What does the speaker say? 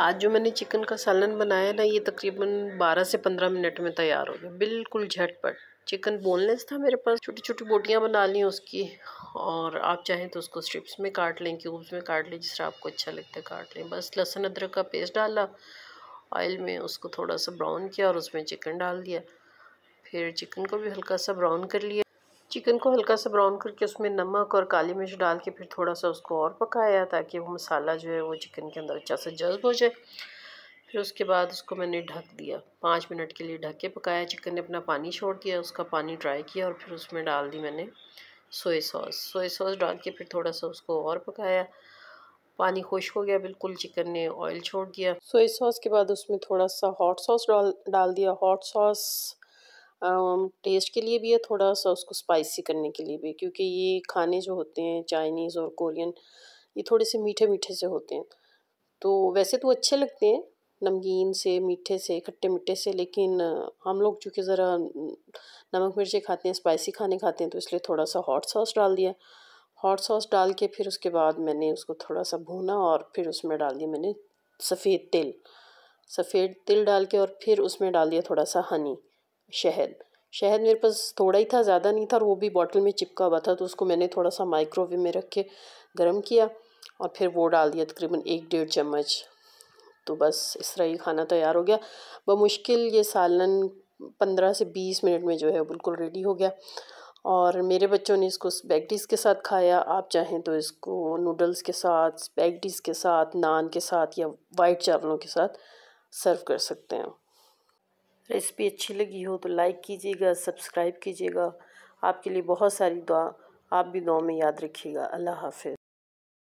आज जो मैंने चिकन का सालन बनाया ना ये तकरीबन 12 से 15 मिनट में तैयार हो गया बिल्कुल झटपट चिकन बोनलेस था मेरे पास छोटी छोटी बोटियाँ बना ली उसकी और आप चाहें तो उसको स्ट्रिप्स में काट लें क्यूब्स में काट लें जिस आपको अच्छा लगता है काट लें बस लहसुन अदरक का पेस्ट डाला ऑयल में उसको थोड़ा सा ब्राउन किया और उसमें चिकन डाल दिया फिर चिकन को भी हल्का सा ब्राउन कर लिया चिकन को हल्का सा ब्राउन करके उसमें नमक और काली मिर्च डाल के फिर थोड़ा सा उसको और पकाया ताकि वो मसाला जो है वो चिकन के अंदर अच्छा सा जज्ब हो जाए फिर उसके बाद उसको मैंने ढक दिया पाँच मिनट के लिए ढक के पकाया चिकन ने अपना पानी छोड़ दिया उसका पानी ड्राई किया और फिर उसमें डाल दी मैंने सोए सॉस सोए सॉस डाल के फिर थोड़ा सा उसको और पकाया पानी खुश्क हो गया बिल्कुल चिकन ने ऑयल छोड़ दिया सोए सॉस के बाद उसमें थोड़ा सा हॉट सॉस डाल डाल दिया हॉट सॉस टेस्ट के लिए भी है थोड़ा सा उसको स्पाइसी करने के लिए भी क्योंकि ये खाने जो होते हैं चाइनीज़ और कोरियन ये थोड़े से मीठे मीठे से होते हैं तो वैसे तो अच्छे लगते हैं नमकीन से मीठे से खट्टे मीठे से लेकिन हम लोग चूँकि ज़रा नमक मिर्चे खाते हैं स्पाइसी खाने खाते हैं तो इसलिए थोड़ा सा हॉट सॉस डाल दिया हॉट सॉस डाल के फिर उसके बाद मैंने उसको थोड़ा सा भूना और फिर उसमें डाल दिया मैंने सफ़ेद तिल सफ़ेद तिल डाल के और फिर उसमें डाल दिया थोड़ा सा हनी शहद शहद मेरे पास थोड़ा ही था ज़्यादा नहीं था और वो भी बॉटल में चिपका हुआ था तो उसको मैंने थोड़ा सा माइक्रोवेव में रख के गर्म किया और फिर वो डाल दिया तकरीबन एक डेढ़ चम्मच तो बस इस तरह ही खाना तैयार हो गया मुश्किल ये सालन पंद्रह से बीस मिनट में जो है बिल्कुल रेडी हो गया और मेरे बच्चों ने इसको स्पैगडीज़ के साथ खाया आप चाहें तो इसको नूडल्स के साथ स्पैगडीज़ के साथ नान के साथ या वाइट चावलों के साथ सर्व कर सकते हैं रेसिपी अच्छी लगी हो तो लाइक कीजिएगा सब्सक्राइब कीजिएगा आपके लिए बहुत सारी दुआ आप भी दुआ में याद रखिएगा अल्लाह हाफिज़